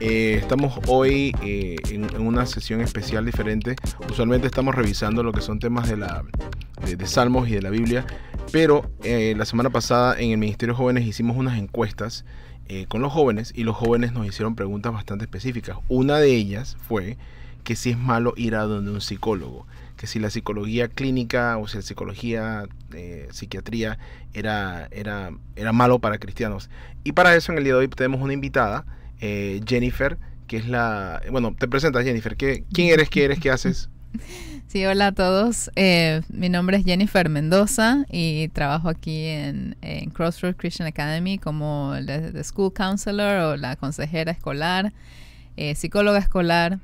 Eh, estamos hoy eh, en, una sesión especial diferente. Usualmente estamos revisando lo que son temas de, la, de, Salmos y de la Biblia, pero eh, la semana pasada en el Ministerio de Jóvenes hicimos unas encuestas con los jóvenes y los jóvenes nos hicieron preguntas bastante específicas. Una de ellas fue que si es malo ir a donde un psicólogo, que si la psicología clínica o si la psicología, psiquiatría era, era, era malo para cristianos. Y para eso en el día de hoy tenemos una invitada eh, Jennifer, que es la... Bueno, te presentas Jennifer, ¿Qué, ¿quién eres, qué eres, qué haces? Sí, hola a todos. Eh, mi nombre es Jennifer Mendoza y trabajo aquí en, Crossroads Christian Academy como la, School Counselor o la consejera escolar, eh, psicóloga escolar.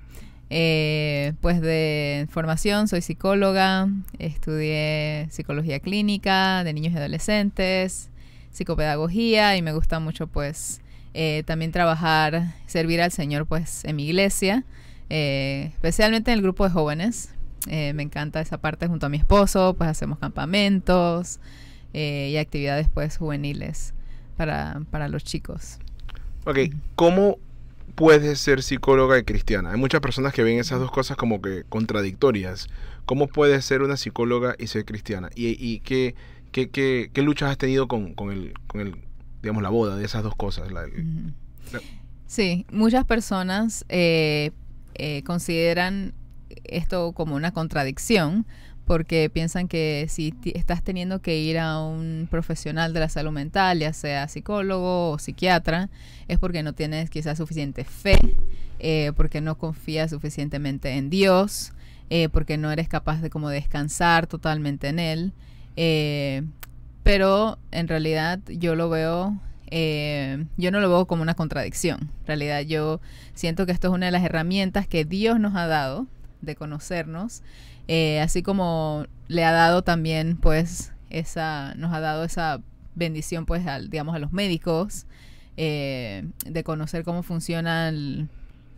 pues de formación soy psicóloga, estudié psicología clínica de niños y adolescentes, psicopedagogía y me gusta mucho pues eh, también trabajar, servir al Señor pues en mi iglesia, eh, especialmente en el grupo de jóvenes. Eh, me encanta esa parte junto a mi esposo, pues hacemos campamentos y actividades pues juveniles para, los chicos. Ok, ¿cómo puedes ser psicóloga y cristiana? Hay muchas personas que ven esas dos cosas como que contradictorias. ¿Cómo puedes ser una psicóloga y ser cristiana? ¿Y, qué, qué, qué, luchas has tenido con, con, el, digamos, la boda de esas dos cosas. sí, muchas personas eh, eh, consideran esto como una contradicción porque piensan que si estás teniendo que ir a un profesional de la salud mental, ya sea psicólogo o psiquiatra, es porque no tienes quizás suficiente fe, eh, porque no confías suficientemente en Dios, porque no eres capaz de como descansar totalmente en Él. Eh, pero en realidad yo lo veo, eh, yo no lo veo como una contradicción. En realidad yo siento que esto es una de las herramientas que Dios nos ha dado de conocernos, eh, así como le ha dado también, pues, esa, nos ha dado esa bendición, pues, al, digamos, a los médicos, eh, de conocer cómo funciona el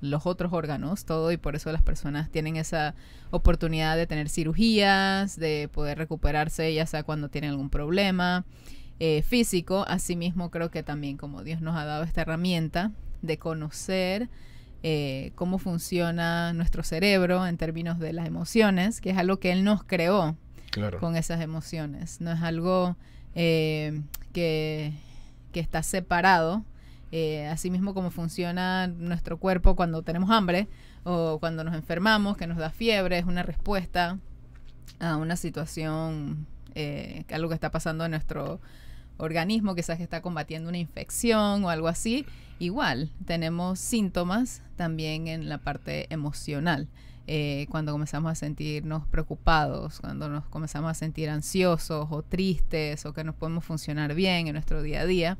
los otros órganos, todo, y por eso las personas tienen esa oportunidad de tener cirugías, de poder recuperarse, ya sea cuando tienen algún problema eh, físico. Asimismo, creo que también como Dios nos ha dado esta herramienta de conocer eh, cómo funciona nuestro cerebro en términos de las emociones, que es algo que Él nos creó con esas emociones. No es algo eh, que, que está separado eh, así mismo como funciona nuestro cuerpo cuando tenemos hambre o cuando nos enfermamos, que nos da fiebre, es una respuesta a una situación, eh, algo que está pasando en nuestro organismo, quizás que está combatiendo una infección o algo así. Igual, tenemos síntomas también en la parte emocional. Eh, cuando comenzamos a sentirnos preocupados, cuando nos comenzamos a sentir ansiosos o tristes o que no podemos funcionar bien en nuestro día a día.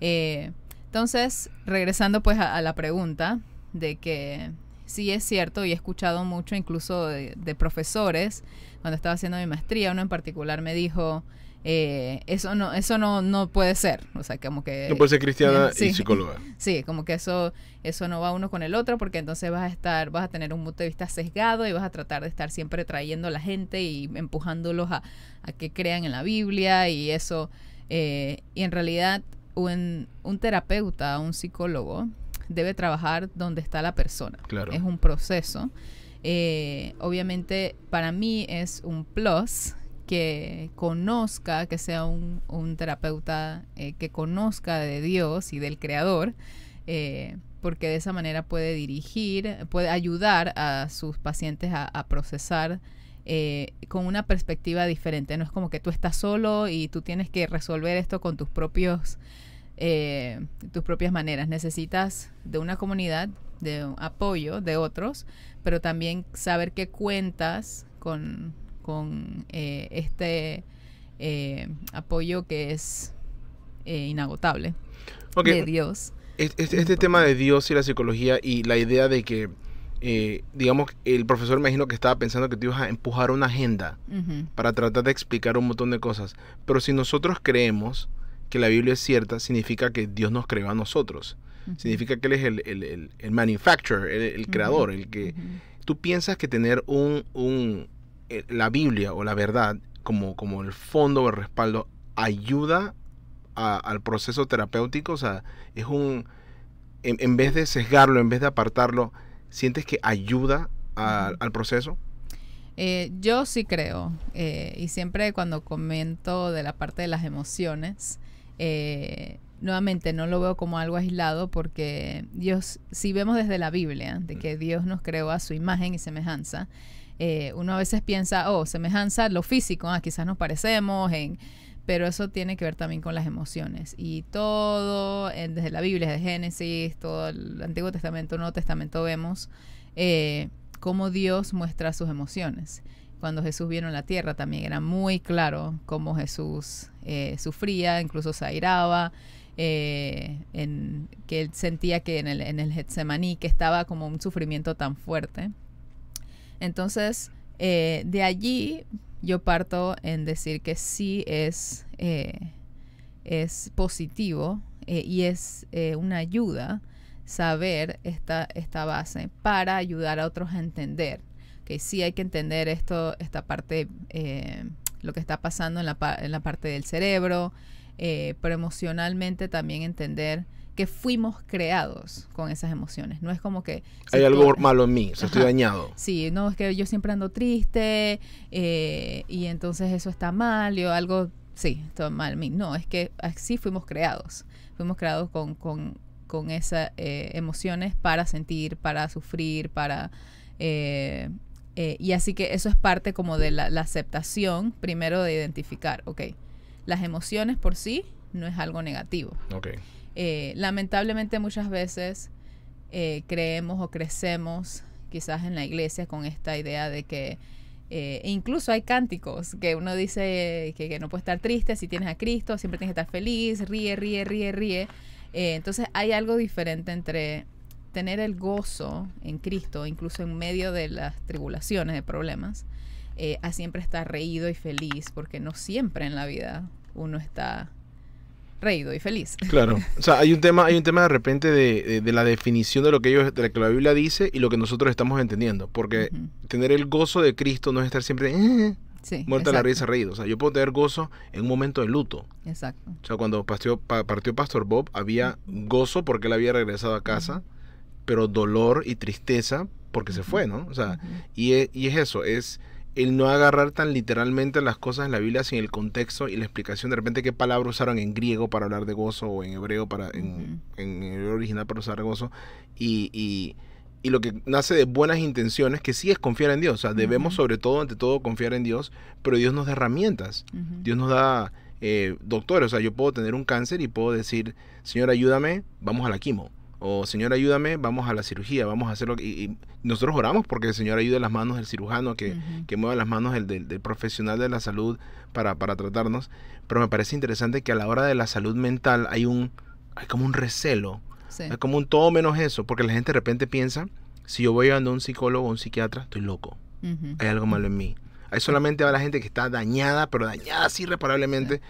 Eh, entonces, regresando pues a, la pregunta de que sí es cierto y he escuchado mucho incluso de, profesores cuando estaba haciendo mi maestría uno en particular me dijo eh, eso no eso no no puede ser o sea como que no puede ser cristiana y psicóloga sí como que eso eso no va uno con el otro porque entonces vas a estar vas a tener un punto de vista sesgado y vas a tratar de estar siempre trayendo a la gente y empujándolos a, a que crean en la Biblia y eso eh, y en realidad un, un terapeuta, un psicólogo, debe trabajar donde está la persona. Claro. Es un proceso. Eh, obviamente para mí es un plus que conozca, que sea un, terapeuta eh, que conozca de Dios y del Creador, eh, porque de esa manera puede dirigir, puede ayudar a sus pacientes a, procesar con una perspectiva diferente. No es como que tú estás solo y tú tienes que resolver esto con tus propios eh, tus propias maneras. Necesitas de una comunidad, de apoyo de otros, pero también saber que cuentas con, con eh, este eh, apoyo que es eh, inagotable de Dios. Este, tema de Dios y la psicología y la idea de que digamos, el profesor me imagino que estaba pensando que te ibas a empujar una agenda para tratar de explicar un montón de cosas. Pero si nosotros creemos que la Biblia es cierta significa que Dios nos creó a nosotros. Significa que Él es el, el, el, manufacturer, el, creador, el que... Tú piensas que tener un, eh, la Biblia o la verdad como, como el fondo o el respaldo ayuda al proceso terapéutico, o sea, es un... En, vez de sesgarlo, en vez de apartarlo, ¿sientes que ayuda al proceso? Eh, yo sí creo, eh, y siempre cuando comento de la parte de las emociones, eh, nuevamente no lo veo como algo aislado porque Dios, si vemos desde la Biblia, de que mm. Dios nos creó a su imagen y semejanza, eh, uno a veces piensa, oh, semejanza, lo físico, ah, quizás nos parecemos, pero eso tiene que ver también con las emociones. Y todo, eh, desde la Biblia, desde Génesis, todo el Antiguo Testamento, Nuevo Testamento, vemos cómo Dios muestra sus emociones cuando Jesús vino a la tierra también era muy claro cómo Jesús eh, sufría, incluso se airaba, eh, que él sentía que en el, Getsemaní que estaba como un sufrimiento tan fuerte. Entonces, eh, de allí yo parto en decir que sí es, es positivo y es una ayuda saber esta, esta base para ayudar a otros a entender que sí hay que entender esto, esta parte, eh, lo que está pasando en la, en la parte del cerebro, eh, pero emocionalmente también entender que fuimos creados con esas emociones. No es como que... hay algo malo en mí, estoy dañado. Sí, no, es que yo siempre ando triste eh, y entonces eso está mal, yo algo, sí, está mal en mí. No, es que así fuimos creados. Fuimos creados con, con, esas emociones para sentir, para sufrir, para... Eh, eh, y así que eso es parte como de la, aceptación, primero de identificar, ok, las emociones por sí no es algo negativo. Okay. Eh, lamentablemente muchas veces eh, creemos o crecemos quizás en la iglesia con esta idea de que e incluso hay cánticos que uno dice que, que, no puede estar triste si tienes a Cristo, siempre tienes que estar feliz, ríe, ríe, ríe, ríe. entonces hay algo diferente entre tener el gozo en Cristo, incluso en medio de las tribulaciones, de problemas, eh, a siempre estar reído y feliz, porque no siempre en la vida uno está reído y feliz. Claro, o sea, hay un tema, hay un tema de repente de, la definición de lo que ellos, de que la Biblia dice y lo que nosotros estamos entendiendo, porque tener el gozo de Cristo no es estar siempre eh, eh, muerto la risa reído, o sea, yo puedo tener gozo en un momento de luto. Exacto. O sea, cuando partió, partió Pastor Bob había gozo porque él había regresado a casa pero dolor y tristeza porque se fue, ¿no? O sea, e, y es, eso, es el no agarrar tan literalmente las cosas en la Biblia sin el contexto y la explicación. De repente, qué palabra usaron en griego para hablar de gozo o en hebreo para en, original para usar gozo. Y, lo que nace de buenas intenciones, que sí es confiar en Dios. O sea, debemos sobre todo, ante todo, confiar en Dios, pero Dios nos da herramientas. Dios nos da eh, doctores. O sea, yo puedo tener un cáncer y puedo decir, Señor, ayúdame, vamos a la quimo o Señor ayúdame, vamos a la cirugía, vamos a hacerlo. Y, nosotros oramos porque el Señor ayude las manos del cirujano, que, mueva las manos del, profesional de la salud para, tratarnos. Pero me parece interesante que a la hora de la salud mental hay un, hay como un recelo, hay como un todo menos eso, porque la gente de repente piensa, si yo voy a un psicólogo o un psiquiatra, estoy loco, hay algo malo en mí. Hay solamente a la gente que está dañada, pero dañada así irreparablemente.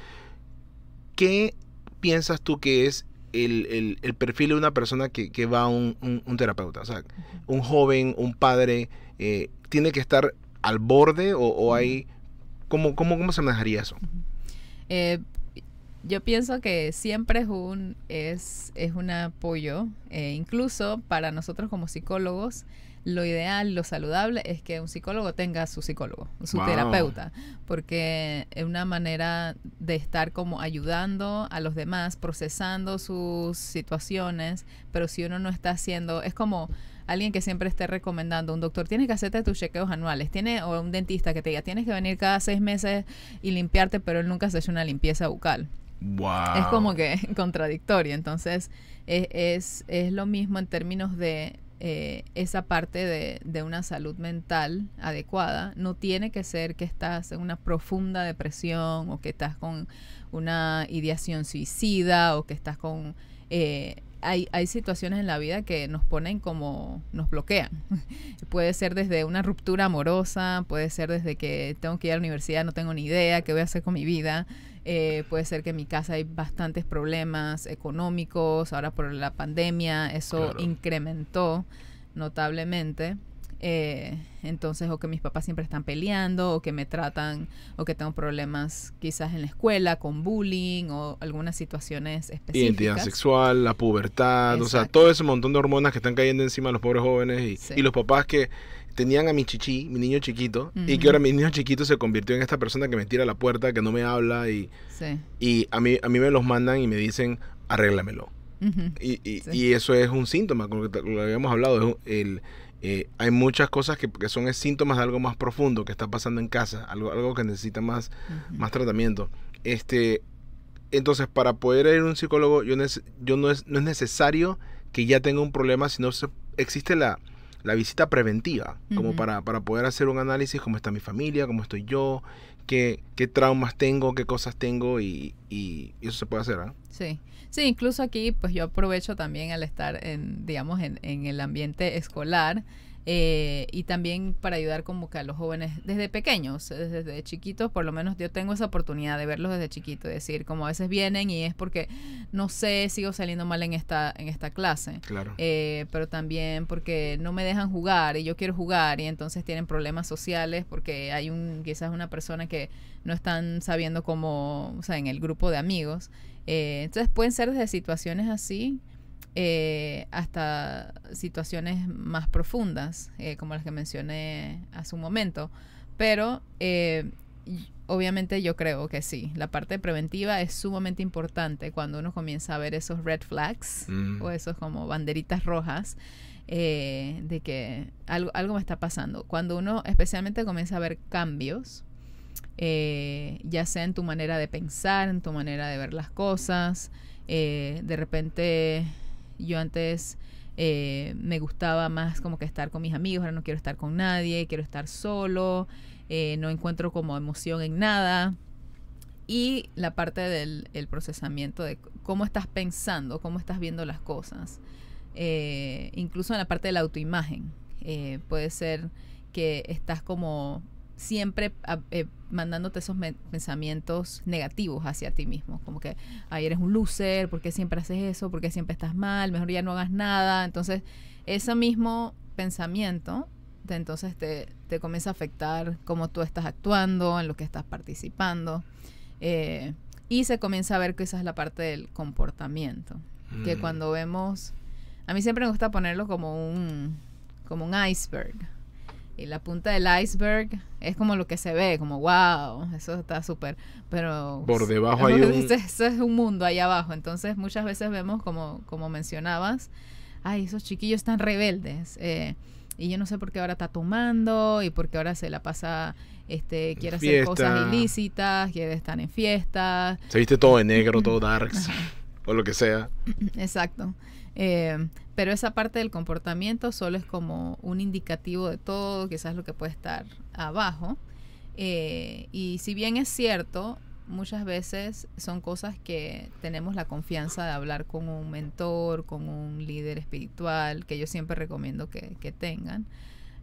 ¿Qué piensas tú que es el, perfil de una persona que, va a un, terapeuta. O sea, un joven, un padre, eh, tiene que estar al borde o, hay... ¿Cómo, cómo, se manejaría eso? Eh, yo pienso que siempre es un, es, un apoyo, eh, incluso para nosotros como psicólogos, lo ideal, lo saludable es que un psicólogo tenga su psicólogo, su terapeuta, porque es una manera de estar como ayudando a los demás, procesando sus situaciones, pero si uno no está haciendo, es como alguien que siempre esté recomendando, un doctor, tiene que hacerte tus chequeos anuales, tiene, o un dentista que te diga, tienes que venir cada seis meses y limpiarte, pero él nunca se hace una limpieza bucal. Wow. Es como que contradictorio. Entonces, e, es, es, lo mismo en términos de eh, esa parte de, de, una salud mental adecuada. No tiene que ser que estás en una profunda depresión o que estás con una ideación suicida o que estás con... Eh, hay, hay, situaciones en la vida que nos ponen como nos bloquean. puede ser desde una ruptura amorosa, puede ser desde que tengo que ir a la universidad, no tengo ni idea qué voy a hacer con mi vida, eh, puede ser que en mi casa hay bastantes problemas económicos, ahora por la pandemia eso incrementó notablemente. Eh, entonces, o que mis papás siempre están peleando, o que me tratan, o que tengo problemas quizás en la escuela con bullying o algunas situaciones específicas. Identidad sexual, la pubertad, o sea, todo ese montón de hormonas que están cayendo encima de los pobres jóvenes y, los papás que tenían a mi chichi, mi niño chiquito, y que ahora mi niño chiquito se convirtió en esta persona que me tira a la puerta, que no me habla y, y a, mí, a mí me los mandan y me dicen, arréglamelo. y, y, eso es un síntoma, como lo habíamos hablado, es el eh, hay muchas cosas que, que, son síntomas de algo más profundo que está pasando en casa, algo, algo que necesita más, más tratamiento. Este, entonces, para poder ir a un psicólogo, yo, no, es, no es necesario que ya tenga un problema, sino existe la, la visita preventiva, como para, para, poder hacer un análisis, cómo está mi familia, cómo estoy yo, qué, traumas tengo, qué cosas tengo y, y eso se puede hacer, ¿ah? Sí. Sí, incluso aquí pues yo aprovecho también al estar en, digamos, en el ambiente escolar eh, y también para ayudar como que a los jóvenes desde pequeños, desde, chiquitos, por lo menos yo tengo esa oportunidad de verlos desde chiquitos, decir, como a veces vienen y es porque no sé, sigo saliendo mal en esta en esta clase, claro. Eh, pero también porque no me dejan jugar y yo quiero jugar y entonces tienen problemas sociales porque hay un quizás una persona que no están sabiendo cómo, o sea, en el grupo de amigos, eh, entonces pueden ser desde situaciones así eh, hasta situaciones más profundas, eh, como las que mencioné hace un momento. Pero eh, obviamente yo creo que sí, la parte preventiva es sumamente importante cuando uno comienza a ver esos red flags mm. o esos como banderitas rojas. de que algo, algo me está pasando. Cuando uno especialmente comienza a ver cambios, ya sea en tu manera de pensar, en tu manera de ver las cosas, de repente yo antes eh, me gustaba más como que estar con mis amigos, ahora no quiero estar con nadie, quiero estar solo, eh, no encuentro como emoción en nada. Y la parte del procesamiento de cómo estás pensando, cómo estás viendo las cosas. Eh, incluso en la parte de la autoimagen. puede ser que estás como siempre mandándote esos pensamientos negativos hacia ti mismo, como que ay eres un loser, ¿por qué siempre haces eso? ¿Por qué siempre estás mal? Mejor ya no hagas nada. Entonces, ese mismo pensamiento te, entonces te, comienza a afectar cómo tú estás actuando, en lo que estás participando. Eh, y se comienza a ver que esa es la parte del comportamiento. Que mm. cuando vemos, a mí siempre me gusta ponerlo como un, como un iceberg y la punta del iceberg es como lo que se ve, como wow, eso está súper, pero... Por debajo hay un... Eso es un mundo allá abajo, entonces muchas veces vemos como, como mencionabas, ay, esos chiquillos están rebeldes, eh, y yo no sé por qué ahora está tomando, y por qué ahora se la pasa, este, quiere hacer cosas ilícitas, quiere estar en fiestas. Se viste todo en negro, todo darks, o lo que sea. Exacto. Eh, pero esa parte del comportamiento solo es como un indicativo de todo, quizás lo que puede estar abajo. Eh, y si bien es cierto, muchas veces son cosas que tenemos la confianza de hablar con un mentor, con un líder espiritual, que yo siempre recomiendo que, tengan.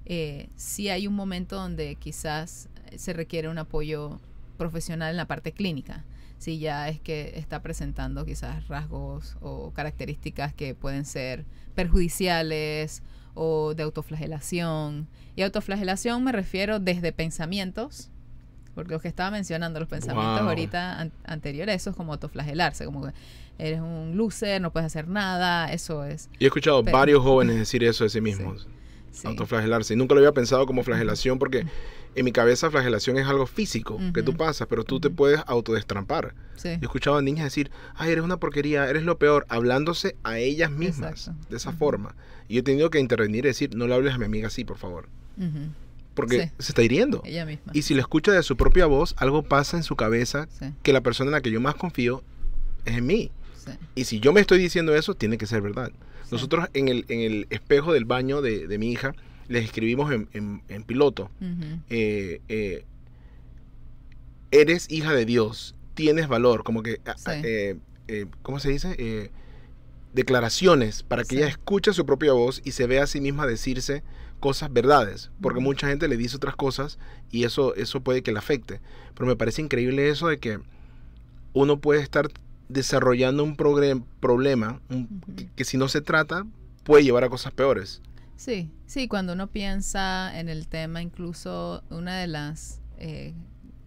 Eh, si hay un momento donde quizás se requiere un apoyo profesional en la parte clínica si ya es que está presentando quizás rasgos o características que pueden ser perjudiciales o de autoflagelación. Y autoflagelación me refiero desde pensamientos, porque los que estaba mencionando, los pensamientos ahorita anteriores, eso es como autoflagelarse, como eres un loser, no puedes hacer nada, eso es. Y he escuchado varios jóvenes decir eso de sí mismos. autoflagelarse. nunca lo había pensado como flagelación porque en mi cabeza flagelación es algo físico que tú pasas, pero tú te puedes autodestrampar. Yo he escuchado a niñas decir, ay, eres una porquería, eres lo peor, hablándose a ellas mismas de esa forma. Y yo he tenido que intervenir y decir, no le hables a mi amiga así, por favor. Porque se está hiriendo. Ella misma. Y si lo escucha de su propia voz, algo pasa en su cabeza que la persona en la que yo más confío es en mí. Y si yo me estoy diciendo eso, tiene que ser verdad. Nosotros en el, espejo del baño de mi hija, les escribimos en, piloto, eh, eh, eres hija de Dios, tienes valor, como que, ah, eh, ¿cómo se dice? declaraciones para que ella escuche su propia voz y se vea a sí misma decirse cosas verdades, porque mucha gente le dice otras cosas y eso, eso puede que le afecte. Pero me parece increíble eso de que uno puede estar desarrollando un problema que, si no se trata puede llevar a cosas peores. Sí, sí, cuando uno piensa en el tema, incluso una de las eh,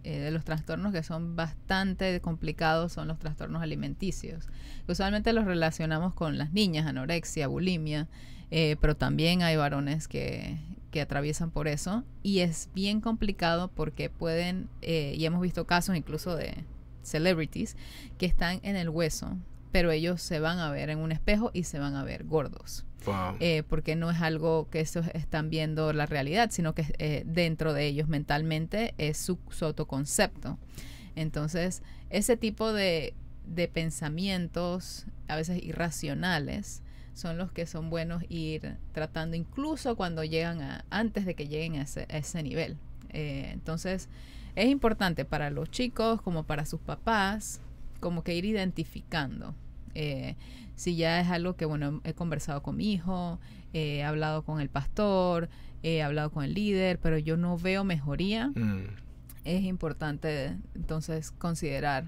eh, de los trastornos que son bastante complicados son los trastornos alimenticios. Usualmente los relacionamos con las niñas, anorexia, bulimia, eh, pero también hay varones que, que, atraviesan por eso y es bien complicado porque pueden, y hemos visto casos incluso de celebrities que están en el hueso, pero ellos se van a ver en un espejo y se van a ver gordos. Eh, porque no es algo que ellos están viendo la realidad, sino que eh, dentro de ellos mentalmente es su, autoconcepto. Entonces, ese tipo de, pensamientos, a veces irracionales, son los que son buenos ir tratando incluso cuando llegan a, antes de que lleguen a ese, ese nivel. Eh, entonces, es importante para los chicos como para sus papás, como que ir identificando eh, si ya es algo que, bueno, he conversado con mi hijo, eh, he hablado con el pastor, he hablado con el líder, pero yo no veo mejoría, mm. es importante entonces considerar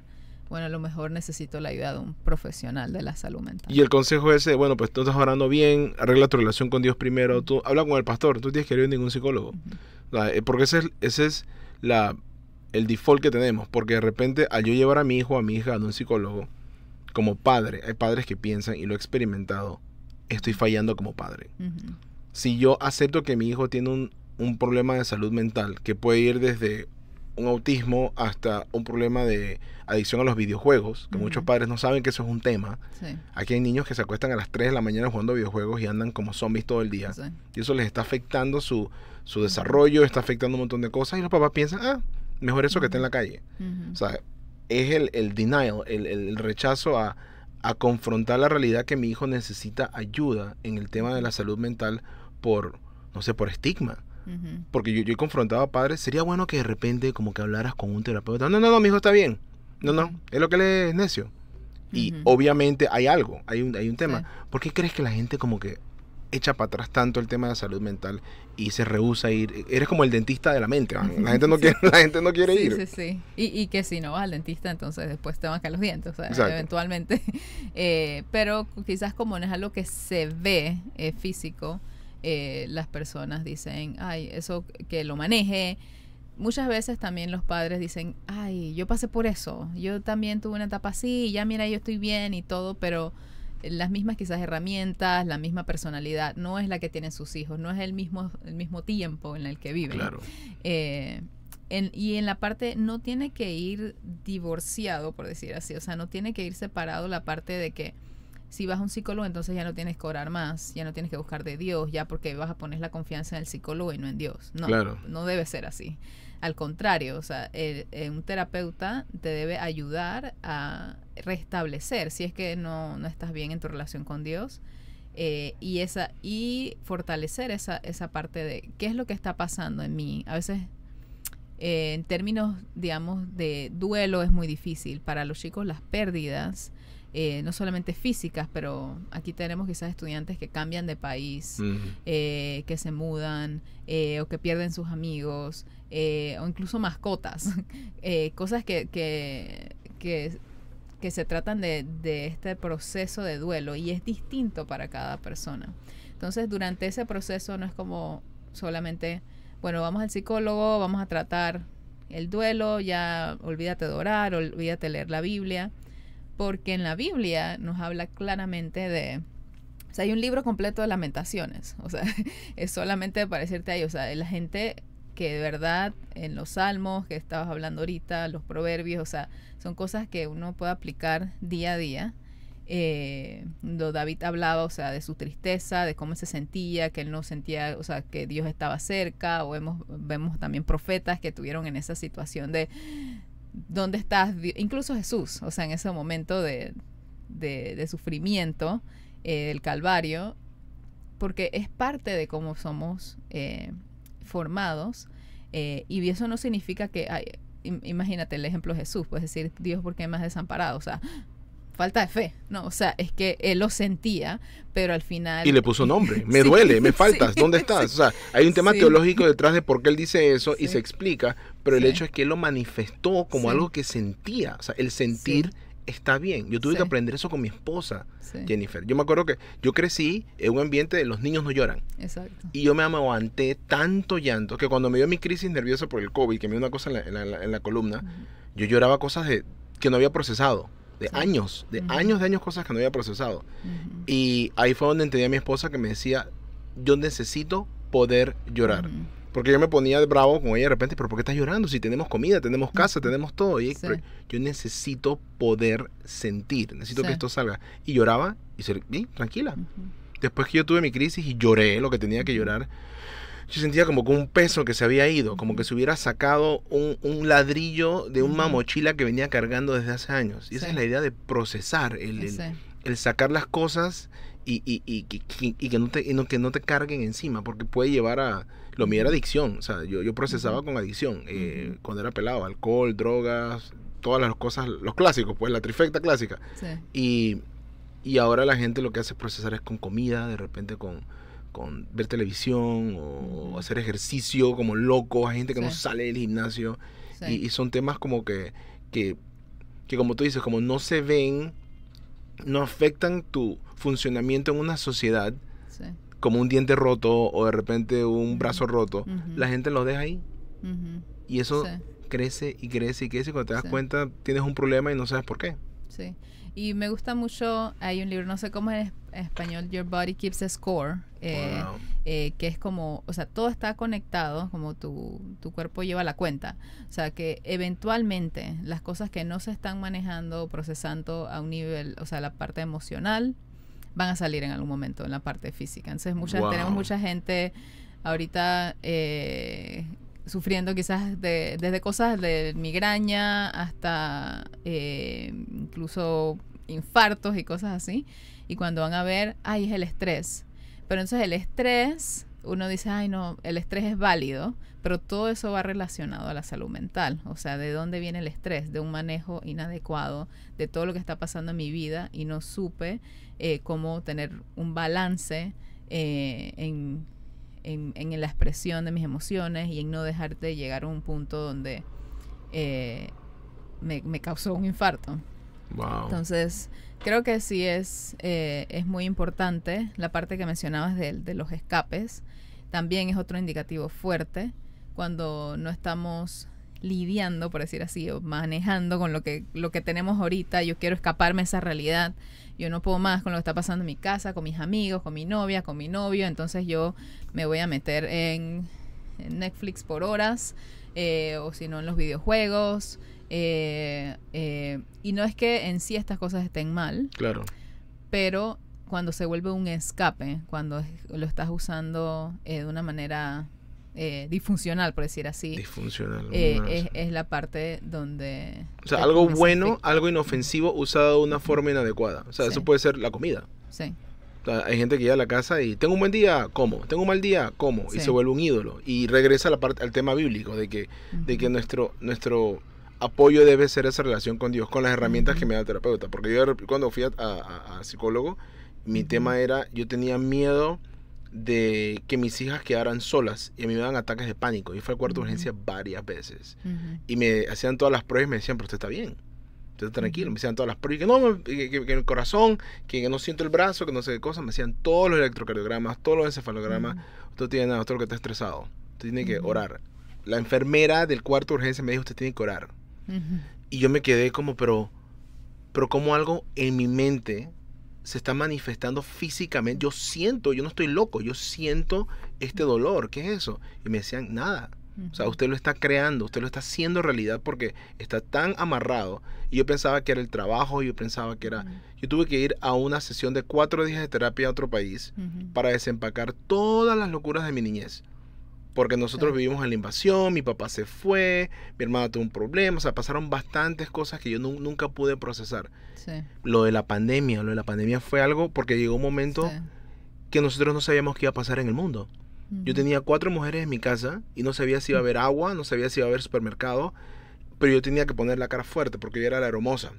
bueno, a lo mejor necesito la ayuda de un profesional de la salud mental. Y el consejo es, bueno, pues tú estás orando bien, arregla tu relación con Dios primero, tú habla con el pastor, tú tienes que ir a ningún psicólogo. Eh, porque ese es, ese es la, el default que tenemos, porque de repente al yo llevar a mi hijo, a mi hija, a un psicólogo, como padre, hay padres que piensan, y lo he experimentado, estoy fallando como padre. Si yo acepto que mi hijo tiene un, problema de salud mental, que puede ir desde un autismo hasta un problema de adicción a los videojuegos, que muchos padres no saben que eso es un tema. Aquí hay niños que se acuestan a las 3 de la mañana jugando videojuegos y andan como zombies todo el día. Y eso les está afectando su, desarrollo, está afectando un montón de cosas y los papás piensan, ah, mejor eso que esté en la calle. O sea, es el, el denial, el, rechazo a, confrontar la realidad que mi hijo necesita ayuda en el tema de la salud mental por, no sé, por estigma. Porque yo, he confrontado a padres, sería bueno que de repente como que hablaras con un terapeuta. No, no, no, mi hijo está bien. No, no, es lo que le es necio. Y obviamente hay algo, hay un, hay un tema. ¿Por qué crees que la gente como que echa para atrás tanto el tema de salud mental y se rehúsa a ir. Eres como el dentista de la mente, la gente no quiere, la gente no quiere ir. Sí, sí, Y, que si no vas al dentista, entonces después te van a caer los dientes, o eventualmente. Eh, pero quizás como no es algo que se ve eh, físico, eh, las personas dicen, ay, eso que lo maneje. Muchas veces también los padres dicen, ay, yo pasé por eso, yo también tuve una etapa así, ya mira, yo estoy bien y todo, pero las mismas quizás herramientas, la misma personalidad, no es la que tienen sus hijos, no es el mismo, el mismo tiempo en el que viven. Eh, y en la parte no tiene que ir divorciado, por decir así, o sea, no tiene que ir separado la parte de que si vas a un psicólogo entonces ya no tienes que orar más, ya no tienes que buscar de Dios, ya porque vas a poner la confianza en el psicólogo y no en Dios. No, no debe ser así. Al contrario, o sea, eh, un terapeuta te debe ayudar a restablecer si es que no, no estás bien en tu relación con Dios. Eh, y esa y fortalecer esa, esa parte de qué es lo que está pasando en mí. A veces, eh, en términos, digamos, de duelo es muy difícil. Para los chicos las pérdidas, eh, no solamente físicas, pero aquí tenemos quizás estudiantes que cambian de país, que se mudan o que pierden sus amigos o incluso mascotas, cosas que, que que se tratan de, este proceso de duelo y es distinto para cada persona. Entonces, durante ese proceso no es como solamente, bueno, vamos al psicólogo, vamos a tratar el duelo, ya olvídate de orar, olvídate de leer la Biblia, porque en la Biblia nos habla claramente de... O sea, hay un libro completo de lamentaciones, o sea, es solamente para decirte ahí, o sea, la gente que de verdad en los salmos que estabas hablando ahorita, los proverbios, o sea, son cosas que uno puede aplicar día a día. Eh, lo David hablaba, o sea, de su tristeza, de cómo se sentía, que él no sentía, o sea, que Dios estaba cerca, o vemos, también profetas que tuvieron en esa situación de, ¿dónde estás? Incluso Jesús, o sea, en ese momento de, de, sufrimiento, eh, del Calvario, porque es parte de cómo somos. Eh, formados. Eh, y eso no significa que, hay, imagínate el ejemplo Jesús, puedes decir, Dios, porque qué más desamparado? O sea, falta de fe, ¿no? O sea, es que él lo sentía, pero al final... Y le puso nombre, me duele, me faltas, ¿dónde estás? o sea, hay un tema teológico detrás de por qué él dice eso y se explica, pero el hecho es que él lo manifestó como algo que sentía, o sea, el sentir está bien. Yo tuve que aprender eso con mi esposa, Jennifer. Yo me acuerdo que yo crecí en un ambiente de los niños no lloran. Exacto. Y yo me aguanté tanto llanto que cuando me dio mi crisis nerviosa por el COVID, que me dio una cosa en la, columna, yo lloraba cosas de, que no había procesado. De años, de años, de años, cosas que no había procesado. Y ahí fue donde entendí a mi esposa que me decía, yo necesito poder llorar. Porque yo me ponía de bravo con ella de repente, pero ¿por qué estás llorando? Si tenemos comida, tenemos casa, tenemos todo. Y yo necesito poder sentir, necesito que esto salga. Y lloraba y, se, tranquila. Después que yo tuve mi crisis y lloré lo que tenía que llorar, yo sentía como que un peso que se había ido, como que se hubiera sacado un, ladrillo de una mochila que venía cargando desde hace años. Y esa es la idea de procesar, el, el, sacar las cosas y, y, y, que, no te, que no te carguen encima, porque puede llevar a lo mío era adicción, o sea, yo, procesaba con adicción. Eh, cuando era pelado, alcohol, drogas, todas las cosas, los clásicos, pues la trifecta clásica. Sí. Y, ahora la gente lo que hace es procesar es con comida, de repente con, ver televisión o hacer ejercicio como loco, hay gente que no sale del gimnasio. Y, son temas como que, que, que, como tú dices, como no se ven, no afectan tu funcionamiento en una sociedad, sí como un diente roto o de repente un brazo roto, la gente los deja ahí. Y eso crece y crece y crece. Y cuando te das cuenta, tienes un problema y no sabes por qué. Sí. Y me gusta mucho, hay un libro, no sé cómo es en español, Your Body Keeps a Score, eh, eh, que es como, o sea, todo está conectado, como tu, tu cuerpo lleva la cuenta. O sea, que eventualmente las cosas que no se están manejando, procesando a un nivel, o sea, la parte emocional, van a salir en algún momento en la parte física. Entonces muchas, tenemos mucha gente ahorita eh, sufriendo quizás de, desde cosas de migraña hasta eh, incluso infartos y cosas así. Y cuando van a ver, Ahí es el estrés. Pero entonces el estrés uno dice, ay no, el estrés es válido, pero todo eso va relacionado a la salud mental. O sea, ¿de dónde viene el estrés? De un manejo inadecuado, de todo lo que está pasando en mi vida y no supe eh, cómo tener un balance eh, en, en, la expresión de mis emociones y en no dejarte llegar a un punto donde eh, me, me causó un infarto. Entonces, creo que sí es, eh, es muy importante la parte que mencionabas de, de los escapes. También es otro indicativo fuerte cuando no estamos lidiando, por decir así, o manejando con lo que, lo que tenemos ahorita. Yo quiero escaparme de esa realidad. Yo no puedo más con lo que está pasando en mi casa, con mis amigos, con mi novia, con mi novio. Entonces yo me voy a meter en, Netflix por horas, eh, o si no en los videojuegos, eh, eh, y no es que en sí estas cosas estén mal. Claro. Pero cuando se vuelve un escape, cuando lo estás usando eh, de una manera eh, disfuncional, por decir así. es, la parte donde... O sea, algo bueno, algo inofensivo usado de una forma inadecuada. O sea, eso puede ser la comida. Sí. hay gente que llega a la casa y tengo un buen día, como. Tengo un mal día, como. Y se vuelve un ídolo. Y regresa la parte, al tema bíblico de que, de que nuestro, nuestro apoyo debe ser esa relación con Dios, con las herramientas que me da el terapeuta. Porque yo cuando fui a, psicólogo, mi tema era, yo tenía miedo de que mis hijas quedaran solas y a mí me daban ataques de pánico. y fui al cuarto de urgencia varias veces y me hacían todas las pruebas y me decían, pero usted está bien, usted está tranquilo. Me hacían todas las pruebas, y que no, que, que, el corazón, que, no siento el brazo, que no sé qué cosa. Me hacían todos los electrocardiogramas, todos los encefalogramas. Usted tiene nada, usted que está estresado, usted tiene que orar. La enfermera del cuarto de urgencia me dijo, usted tiene que orar. Y yo me quedé como, pero, pero como algo en mi mente se está manifestando físicamente. Yo siento, yo no estoy loco, yo siento este dolor. ¿Qué es eso? Y me decían, nada. O sea, usted lo está creando, usted lo está haciendo realidad porque está tan amarrado. Y yo pensaba que era el trabajo, yo pensaba que era... Yo tuve que ir a una sesión de cuatro días de terapia a otro país para desempacar todas las locuras de mi niñez. Porque nosotros vivimos en la invasión, mi papá se fue, mi hermana tuvo un problema, o sea, pasaron bastantes cosas que yo nunca pude procesar. Lo de la pandemia, lo de la pandemia fue algo porque llegó un momento que nosotros no sabíamos qué iba a pasar en el mundo. Yo tenía cuatro mujeres en mi casa y no sabía si iba a haber agua, no sabía si iba a haber supermercado, pero yo tenía que poner la cara fuerte porque yo era la hermosa.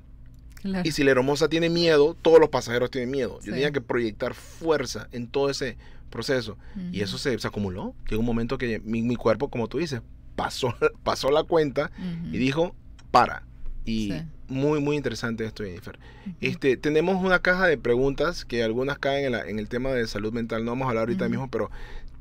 Y si la hermosa tiene miedo, todos los pasajeros tienen miedo. Yo tenía que proyectar fuerza en todo ese proceso. Y eso se, se, acumuló. Llegó un momento que mi, mi, cuerpo, como tú dices, pasó, pasó la cuenta y dijo, para. Y muy, muy interesante esto, Jennifer. este, tenemos una caja de preguntas que algunas caen en, el tema de salud mental. No vamos a hablar ahorita mismo, pero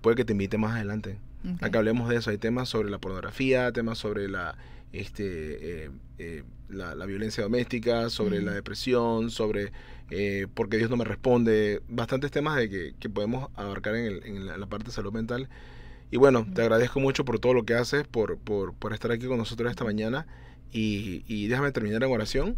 puede que te invite más adelante. Acá A que hablemos de eso. Hay temas sobre la pornografía, temas sobre la... Este, eh, eh, la, violencia doméstica, sobre la depresión, sobre eh, porque Dios no me responde, bastantes temas de que, que podemos abarcar en, el, en la, parte de salud mental. Y bueno, te agradezco mucho por todo lo que haces, por, por, por estar aquí con nosotros esta mañana. Y, y déjame terminar en oración.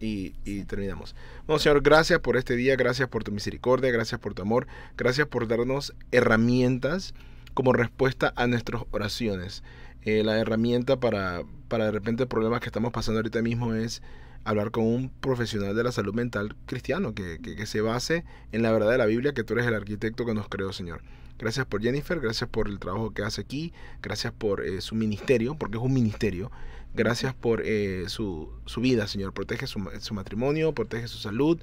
Y, y terminamos. Bueno, Señor, gracias por este día, gracias por tu misericordia, gracias por tu amor, gracias por darnos herramientas como respuesta a nuestras oraciones. Eh, la herramienta para, de repente problemas que estamos pasando ahorita mismo es hablar con un profesional de la salud mental cristiano que, se base en la verdad de la Biblia, que tú eres el arquitecto que nos creó, Señor. Gracias por Jennifer, gracias por el trabajo que hace aquí, gracias por eh, su ministerio, porque es un ministerio. Gracias por eh, su, vida, Señor. Protege su, matrimonio, protege su salud,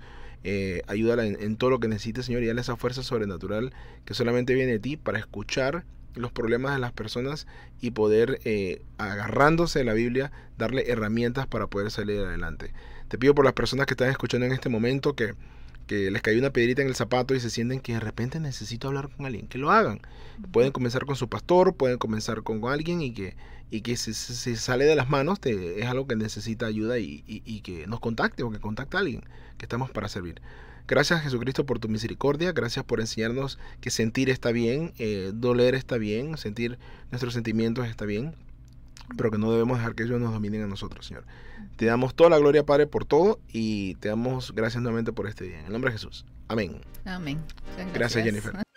ayúdala en, en todo lo que necesite, Señor, y dale esa fuerza sobrenatural que solamente viene de ti para escuchar los problemas de las personas y poder, eh, agarrándose de la Biblia, darle herramientas para poder salir adelante. Te pido por las personas que están escuchando en este momento que, que les cae una piedrita en el zapato y se sienten que de repente necesito hablar con alguien, que lo hagan. Pueden comenzar con su pastor, pueden comenzar con alguien y que, y que si se sale de las manos te, es algo que necesita ayuda y, y, y que nos contacte o que contacte a alguien, que estamos para servir. Gracias Jesucristo por tu misericordia, gracias por enseñarnos que sentir está bien, eh, doler está bien, sentir nuestros sentimientos está bien, pero que no debemos dejar que ellos nos dominen a nosotros, Señor. Te damos toda la gloria, Padre, por todo y te damos gracias nuevamente por este día. En el nombre de Jesús. Amén. Amén. gracias Jennifer.